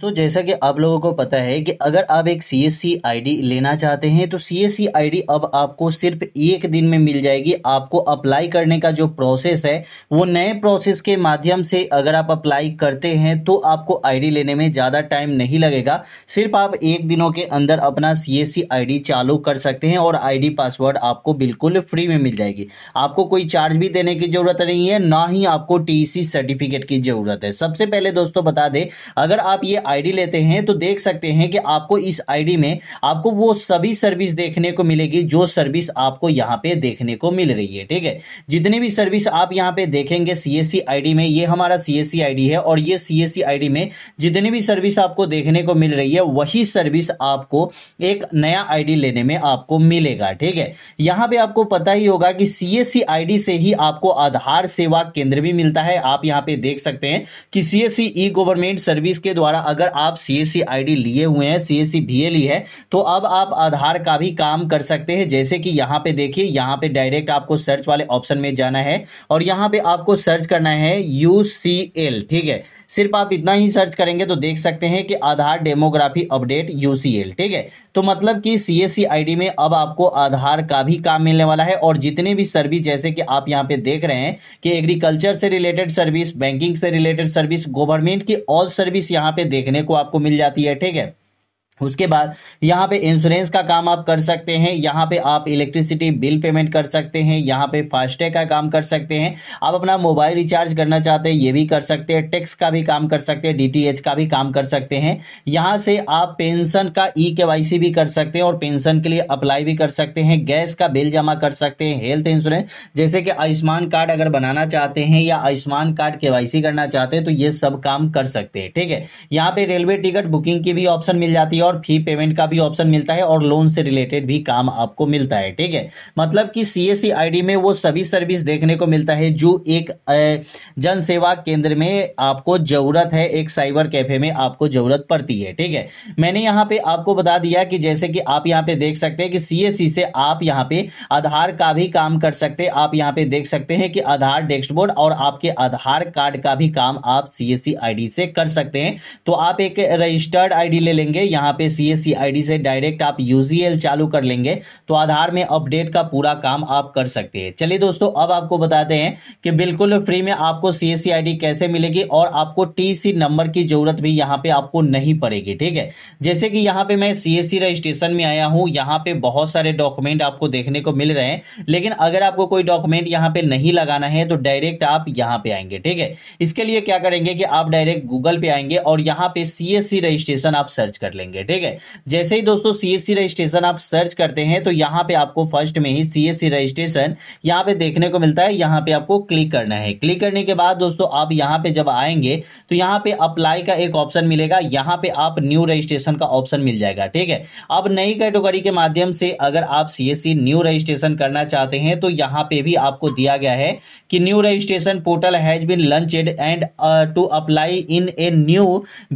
सो तो so, जैसा कि आप लोगों को पता है कि अगर आप एक सी एस सी आई डी लेना चाहते हैं तो सी एस सी आई डी अब आपको सिर्फ एक दिन में मिल जाएगी आपको अप्लाई करने का जो प्रोसेस है वो नए प्रोसेस के माध्यम से अगर आप अप्लाई करते हैं तो आपको आई डी लेने में ज़्यादा टाइम नहीं लगेगा सिर्फ आप एक दिनों के अंदर अपना सी एस सी आई डी चालू कर सकते हैं और आई डी पासवर्ड आपको बिल्कुल फ्री में मिल जाएगी आपको कोई चार्ज भी देने की ज़रूरत नहीं है ना ही आपको टी सी सर्टिफिकेट की ज़रूरत है सबसे पहले दोस्तों बता दें अगर आप ये आईडी लेते हैं तो देख सकते हैं कि आपको इस आईडी में आपको वो सभी सर्विस देखने को मिलेगी जो सर्विस आपको यहाँ पे देखने को मिल रही है ठीक है जितनी भी सर्विस आप यहाँ पे देखेंगे सीएससी आईडी में ये हमारा सीएससी आईडी है और ये सीएससी आईडी में जितनी भी सर्विस आपको देखने को मिल रही है वही सर्विस आपको एक नया आईडी लेने में आपको मिलेगा ठीक है यहाँ पे आपको पता ही होगा कि सीएससी आईडी से ही आपको आधार सेवा केंद्र भी मिलता है आप यहाँ पे देख सकते हैं कि सीएससी ई गवर्नमेंट सर्विस के द्वारा अगर अगर आप सी एस लिए हुए हैं सी एस ली है तो अब आप आधार का भी काम कर सकते हैं जैसे कि यहाँ पे देखिए यहाँ पे डायरेक्ट आपको सर्च वाले ऑप्शन में जाना है और यहाँ पे आपको सर्च करना है यू ठीक है सिर्फ आप इतना ही सर्च करेंगे तो देख सकते हैं कि आधार डेमोग्राफी अपडेट यू ठीक है तो मतलब कि सी एस में अब आपको आधार का भी काम मिलने वाला है और जितने भी सर्विस जैसे कि आप यहाँ पे देख रहे हैं कि एग्रीकल्चर से रिलेटेड सर्विस बैंकिंग से रिलेटेड सर्विस गवर्नमेंट की ऑल सर्विस यहाँ पे देख देखने को आपको मिल जाती है ठीक है उसके बाद यहाँ पे इंश्योरेंस का काम आप कर सकते हैं यहाँ पे आप इलेक्ट्रिसिटी बिल पेमेंट कर सकते हैं यहाँ पे फास्टैग का काम कर सकते हैं आप अपना मोबाइल रिचार्ज करना चाहते हैं ये भी कर सकते हैं टैक्स का भी काम कर सकते हैं डीटीएच का भी काम कर सकते हैं यहाँ से आप पेंशन का ई सी भी कर सकते हैं और पेंशन के लिए अप्लाई भी कर सकते हैं गैस का बिल जमा कर सकते हैं हेल्थ इंश्योरेंस जैसे कि आयुष्मान कार्ड अगर बनाना चाहते हैं या आयुष्मान कार्ड सी करना चाहते हैं तो ये सब काम कर सकते हैं ठीक है यहाँ पे रेलवे टिकट बुकिंग की भी ऑप्शन मिल जाती है और फी पेमेंट का भी ऑप्शन मिलता है और लोन से रिलेटेड भी काम आपको मिलता है ठीक है मतलब कि सी आईडी e में वो सभी सर्विस देखने को मिलता है जो एक जन सेवा केंद्र में आपको जरूरत है एक साइबर कैफे में आपको जरूरत पड़ती है ठीक है मैंने यहाँ पे आपको बता दिया कि जैसे कि आप यहाँ पे देख सकते हैं कि सी e से आप यहाँ पे आधार का भी काम कर सकते हैं आप यहाँ पे देख सकते हैं कि आधार डेस्कबोर्ड और आपके आधार कार्ड का भी काम आप सी एस आईडी से कर सकते हैं तो आप एक रजिस्टर्ड आईडी ले लेंगे यहाँ पे सी एस से डायरेक्ट आप यूजीएल चालू कर लेंगे तो आधार में अपडेट का पूरा काम आप कर सकते हैं चलिए दोस्तों अब आपको बताते हैं कि बिल्कुल फ्री में आपको सी एस कैसे मिलेगी और आपको टी नंबर की जरूरत भी यहाँ पे आपको नहीं पड़ेगी ठीक है जैसे कि यहाँ पे मैं सी रजिस्ट्रेशन में आया हूँ यहाँ पे बहुत सारे डॉक्यूमेंट आपको देखने को मिल रहे हैं लेकिन अगर आपको कोई डॉक्यूमेंट यहाँ पे नहीं लगाना है तो डायरेक्ट आप यहाँ पे आएंगे ठीक है इसके लिए क्या करेंगे कि आप डायरेक्ट गूगल पे आएंगे और यहाँ पे सी रजिस्ट्रेशन आप सर्च कर लेंगे ठीक है जैसे ही दोस्तों सीएससी रजिस्ट्रेशन आप सर्च करते हैं तो यहाँ पे आपको फर्स्ट में ही सीएससी रजिस्ट्रेशन यहाँ पे देखने को मिलता है यहाँ पे आपको क्लिक करना है क्लिक करने के बाद दोस्तों आप यहाँ पे जब आएंगे तो यहाँ पे अप्लाई का एक ऑप्शन मिलेगा यहाँ पे आप न्यू रजिस्ट्रेशन का ऑप्शन मिल जाएगा ठीक है अब नई कैटेगरी के माध्यम से अगर आप सीएससी न्यू रजिस्ट्रेशन करना चाहते हैं तो यहाँ पे भी आपको दिया गया है कि new registration portal has been launched and to apply in a new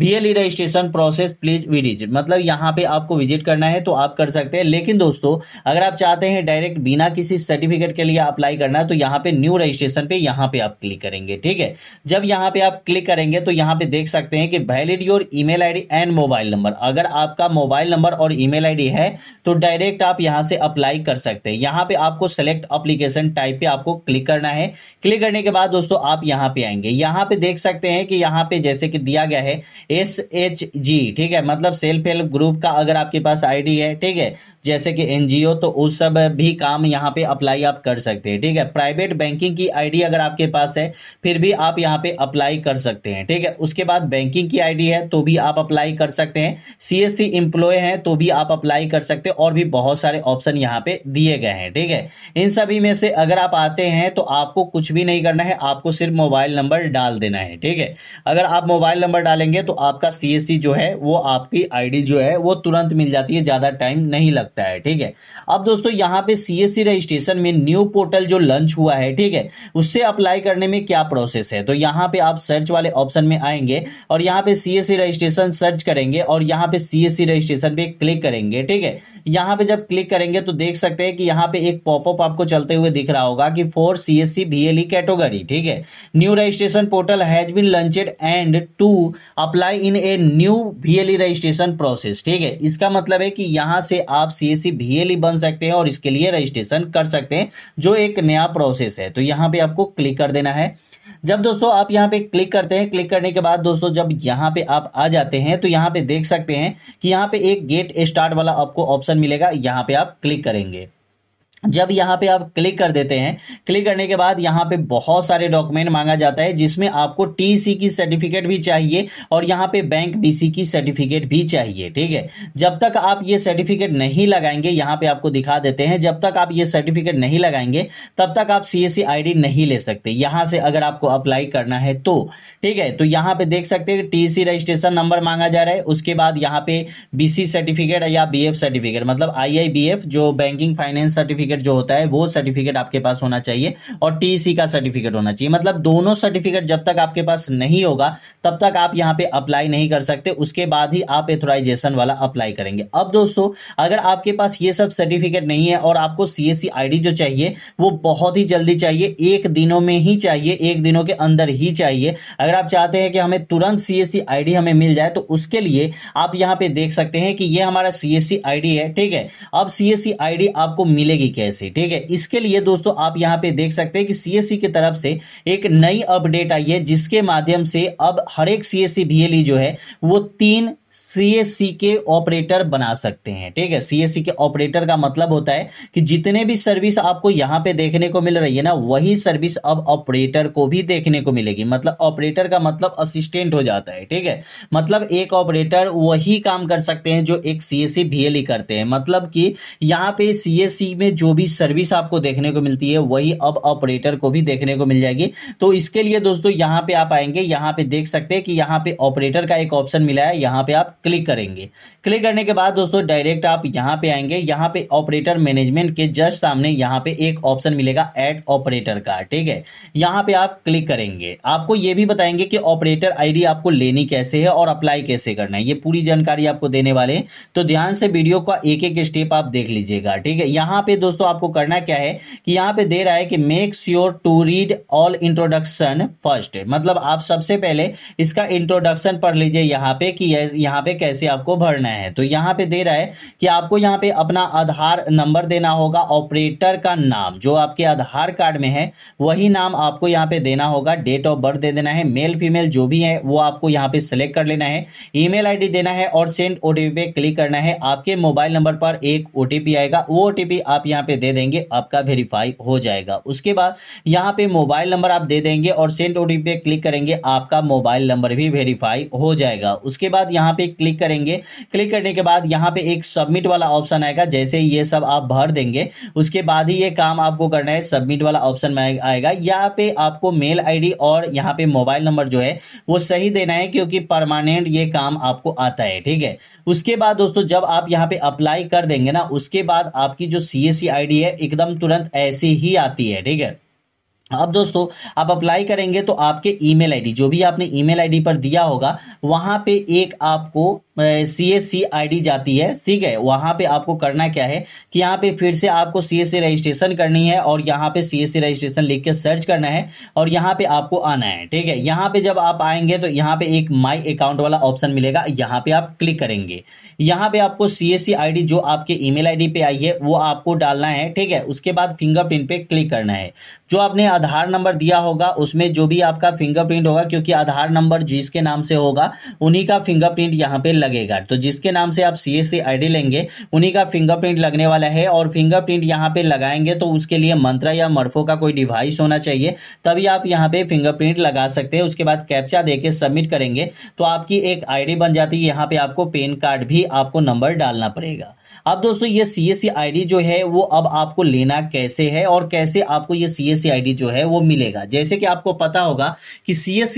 B registration process please विडिज मतलब यहाँ पे आपको विजिट करना है तो आप कर सकते हैं लेकिन दोस्तों अगर आप चाहते हैं डायरेक्ट बिना किसी सर्टिफिकेट के लिए अप्लाई करना है तो यहाँ पे न्यू रजिस्ट्रेशन पे यहाँ पे आप क्लिक करेंगे ठीक है जब यहाँ पे आप क्लिक करेंगे तो यहाँ पे देख सकते हैं कि valid your email ID and mobile number अगर आपका मोबाइल नंबर और ईमेल आईडी है तो डायरेक्ट आप यहाँ से अप्लाई कर सकते हैं यहाँ पे आपको सेलेक्ट अप्लीकेशन टाइप पे आपको क्लिक करना है क्लिक करने के बाद दोस्तों आप यहाँ पे आएंगे यहाँ पे देख सकते हैं कि यहाँ पे जैसे कि दिया गया है एस एच जी ठीक है मतलब सेल्फ हेल्प ग्रुप का अगर आपके पास आईडी है ठीक है जैसे कि एनजीओ तो उस सब भी काम यहाँ पे अप्लाई आप कर सकते हैं ठीक है प्राइवेट बैंकिंग की आईडी अगर आपके पास है फिर भी आप यहाँ पे अप्लाई कर सकते हैं ठीक है उसके बाद बैंकिंग की आईडी है तो भी आप अप्लाई कर सकते हैं सीएससी इंप्लॉय हैं तो भी आप अप्लाई कर सकते हैं और भी बहुत सारे ऑप्शन यहाँ पे दिए गए हैं ठीक है इन सभी में से अगर आप आते हैं तो आपको कुछ भी नहीं करना है आपको सिर्फ मोबाइल नंबर डाल देना है ठीक है अगर आप मोबाइल नंबर डालेंगे तो आपका सीएससी जो है वो आपकी आईडी आईडी जो है वो तुरंत मिल जाती है ज़्यादा टाइम नहीं लगता है ठीक है अब दोस्तों यहाँ पे सीएससी रजिस्ट्रेशन में न्यू पोर्टल जो लॉन्च हुआ है ठीक है उससे अप्लाई करने में क्या प्रोसेस है तो यहाँ पे आप सर्च वाले ऑप्शन में आएंगे और यहाँ पे सीएससी रजिस्ट्रेशन सर्च करेंगे और यहाँ पे सीएससी रजिस्ट्रेशन पे क्लिक करेंगे ठीक है यहाँ पे जब क्लिक करेंगे तो देख सकते हैं कि यहाँ पे एक पॉपअप आपको चलते हुए दिख रहा होगा कि for C S C B L E category ठीक है new registration portal has been launched and to apply in a new B L E registration process ठीक है इसका मतलब है कि यहाँ से आप सी एस e बन सकते हैं और इसके लिए रजिस्ट्रेशन कर सकते हैं जो एक नया प्रोसेस है तो यहाँ पे आपको क्लिक कर देना है जब दोस्तों आप यहां पे क्लिक करते हैं क्लिक करने के बाद दोस्तों जब यहां पे आप आ जाते हैं तो यहां पे देख सकते हैं कि यहां पे एक गेट स्टार्ट वाला आपको ऑप्शन मिलेगा यहां पे आप क्लिक करेंगे जब यहाँ पे आप क्लिक कर देते हैं क्लिक करने के बाद यहाँ पे बहुत सारे डॉक्यूमेंट मांगा जाता है जिसमें आपको टीसी की सर्टिफिकेट भी चाहिए और यहाँ पे बैंक बीसी की सर्टिफिकेट भी चाहिए ठीक है जब तक आप ये सर्टिफिकेट नहीं लगाएंगे यहाँ पे आपको दिखा देते हैं जब तक आप ये सर्टिफिकेट नहीं लगाएंगे तब तक आप सी एस नहीं ले सकते यहाँ से अगर आपको अप्लाई करना है तो ठीक है तो यहाँ पे देख सकते हैं टी रजिस्ट्रेशन नंबर मांगा जा रहा है उसके बाद यहाँ पे बी सर्टिफिकेट या बी सर्टिफिकेट मतलब आई जो बैंकिंग फाइनेंस सर्टिफिकेट सर्टिफिकेट जो होता है वो सर्टिफिकेट आपके पास होना चाहिए और टीसी e का सर्टिफिकेट होना चाहिए मतलब दोनों सर्टिफिकेट जब तक आपके पास नहीं होगा तब तक आप यहाँ पे अप्लाई नहीं कर सकते उसके बाद ही आप एथोराइजेशन वाला अप्लाई करेंगे अब दोस्तों अगर आपके पास ये सब सर्टिफिकेट नहीं है और आपको सी आईडी e जो चाहिए वो बहुत ही जल्दी चाहिए एक दिनों में ही चाहिए एक दिनों के अंदर ही चाहिए अगर आप चाहते हैं कि हमें तुरंत सी आईडी e हमें मिल जाए तो उसके लिए आप यहाँ पे देख सकते हैं कि ये हमारा सी आईडी है ठीक है अब सी आईडी आपको मिलेगी क्या जैसे ठीक है इसके लिए दोस्तों आप यहाँ पे देख सकते हैं कि सीएससी e की तरफ से एक नई अपडेट आई है जिसके माध्यम से अब हर एक सीएससी बीएलई e e जो है वो तीन सी एस सी के ऑपरेटर बना सकते हैं ठीक है सी एस सी के ऑपरेटर का मतलब होता है कि जितने भी सर्विस आपको यहाँ पे देखने को मिल रही है ना वही सर्विस अब ऑपरेटर को भी देखने को मिलेगी मतलब ऑपरेटर का मतलब असिस्टेंट हो जाता है ठीक है मतलब एक ऑपरेटर वही काम कर सकते हैं जो एक सी एस सी भी एल ई करते हैं मतलब कि यहाँ पे सी एस सी में जो भी सर्विस आपको देखने को मिलती है वही अब ऑपरेटर को भी देखने को मिल जाएगी तो इसके लिए दोस्तों यहाँ पे आप आएंगे यहाँ पे देख सकते हैं कि यहाँ पे ऑपरेटर का एक ऑप्शन मिला है यहाँ पे आप आप क्लिक करेंगे क्लिक करने के बाद दोस्तों डायरेक्ट आप यहाँ पे आएंगे यहाँ पे ऑपरेटर मैनेजमेंट के जस्ट सामने यहाँ पे एक ऑप्शन मिलेगा एड ऑपरेटर का ठीक है यहाँ पे आप क्लिक करेंगे आपको ये भी बताएंगे कि ऑपरेटर आईडी आपको लेनी कैसे है और अप्लाई कैसे करना है ये पूरी जानकारी आपको देने वाले हैं तो ध्यान से वीडियो का एक एक स्टेप आप देख लीजिएगा ठीक है यहाँ पे दोस्तों आपको करना क्या है कि यहाँ पे दे रहा है कि make sure to read all introduction first मतलब आप सबसे पहले इसका इंट्रोडक्शन पढ़ लीजिए यहाँ पे कि यहाँ यहाँ पे कैसे आपको भरना है तो यहाँ पे दे रहा है कि आपको यहाँ पे अपना आधार नंबर देना होगा ऑपरेटर का नाम जो आपके आधार कार्ड में है वही नाम आपको यहाँ पे देना होगा डेट ऑफ बर्थ दे देना है मेल फीमेल जो भी है वो आपको यहाँ पे सिलेक्ट कर लेना है ईमेल आईडी देना है और सेंड ओटीपी पे क्लिक करना है आपके मोबाइल नंबर पर एक ओटीपी आएगा वो ओटीपी आप यहाँ पे दे देंगे आपका वेरीफाई हो जाएगा उसके बाद यहाँ पे मोबाइल नंबर आप दे देंगे और सेंड ओटीपी पे क्लिक करेंगे आपका मोबाइल नंबर भी वेरीफाई हो जाएगा उसके बाद यहाँ पे पे क्लिक करेंगे क्लिक करने के बाद यहाँ पे एक सबमिट वाला ऑप्शन आएगा जैसे ये सब आप भर देंगे उसके बाद ही ये काम आपको करना है सबमिट वाला ऑप्शन आएगा यहाँ पे आपको मेल आईडी और यहाँ पे मोबाइल नंबर जो है वो सही देना है क्योंकि परमानेंट ये काम आपको आता है ठीक है उसके बाद दोस्तों जब आप यहाँ पे अप्लाई कर देंगे ना उसके बाद आपकी जो सी एस e है एकदम तुरंत ऐसी ही आती है ठीक है अब दोस्तों आप अप्लाई करेंगे तो आपके ईमेल आईडी जो भी आपने ईमेल आईडी पर दिया होगा वहां पे एक आपको सी एस सी आई डी जाती है ठीक है वहां पे आपको करना क्या है कि यहाँ पे फिर से आपको सी एस सी रजिस्ट्रेशन करनी है और यहाँ पे सी एस सी रजिस्ट्रेशन लिख के सर्च करना है और यहाँ पे आपको आना है ठीक है यहाँ पे जब आप आएंगे तो यहाँ पे एक माई अकाउंट वाला ऑप्शन मिलेगा यहाँ पे आप क्लिक करेंगे यहाँ पे आपको सी एस सी आई डी जो आपके ई मेल आई डी पे आई है वो आपको डालना है ठीक है उसके बाद फिंगरप्रिंट पे क्लिक करना है जो आपने आधार नंबर दिया होगा उसमें जो भी आपका फिंगरप्रिंट होगा क्योंकि आधार नंबर जिसके नाम से होगा उन्हीं का फिंगरप्रिंट यहाँ पे लगेगा तो जिसके नाम से आप सी एस e लेंगे उन्हीं का फिंगरप्रिंट लगने वाला है और फिंगरप्रिंट यहाँ पे लगाएंगे तो उसके लिए मंत्रा या मर्फो का कोई डिवाइस होना चाहिए तभी आप यहाँ पे फिंगरप्रिंट लगा सकते हैं उसके बाद कैप्चा देके सबमिट करेंगे तो आपकी एक आईडी बन जाती है यहाँ पे आपको पेन कार्ड भी आपको नंबर डालना पड़ेगा अब दोस्तों ये सी एस e जो है वो अब आपको लेना कैसे है और कैसे आपको ये सी एस e जो है वो मिलेगा जैसे कि आपको पता होगा कि सी एस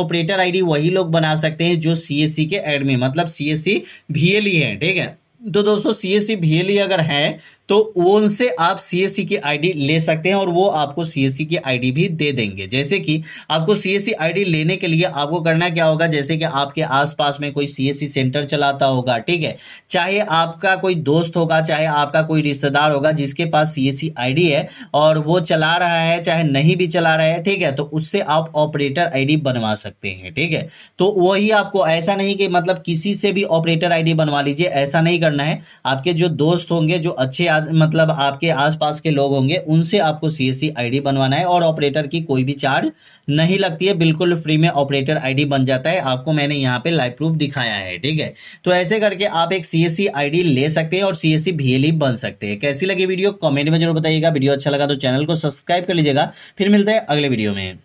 ऑपरेटर आईडी वही लोग बना सकते हैं जो सी के एडमिन मतलब सी एस सी भी एल ई है ठीक है तो दोस्तों सी एस सी भी एल ई अगर है तो वो उनसे आप सीएससी की आईडी ले सकते हैं और वो आपको सीएससी की आईडी भी दे देंगे जैसे कि आपको सीएससी आईडी लेने के लिए आपको करना क्या होगा जैसे कि आपके आसपास में कोई सीएससी सेंटर चलाता होगा ठीक है चाहे आपका कोई दोस्त होगा चाहे आपका कोई रिश्तेदार होगा जिसके पास सीएससी आईडी है और वो चला रहा है चाहे नहीं भी चला रहा है ठीक है तो उससे आप ऑपरेटर आईडी बनवा सकते हैं ठीक है तो वही आपको ऐसा नहीं कि मतलब किसी से भी ऑपरेटर आईडी बनवा लीजिए ऐसा नहीं करना है आपके जो दोस्त होंगे जो अच्छे मतलब आपके आसपास के लोग होंगे उनसे आपको सी एस बनवाना है और ऑपरेटर की कोई भी चार्ज नहीं लगती है बिल्कुल फ्री में ऑपरेटर आईडी बन जाता है आपको मैंने यहाँ पे लाइव प्रूफ दिखाया है ठीक है तो ऐसे करके आप एक सी एस ले सकते हैं और सी एस e बन सकते हैं कैसी लगी वीडियो कॉमेंट में जरूर बताइएगा वीडियो अच्छा लगा तो चैनल को सब्सक्राइब कर लीजिएगा फिर मिलता है अगले वीडियो में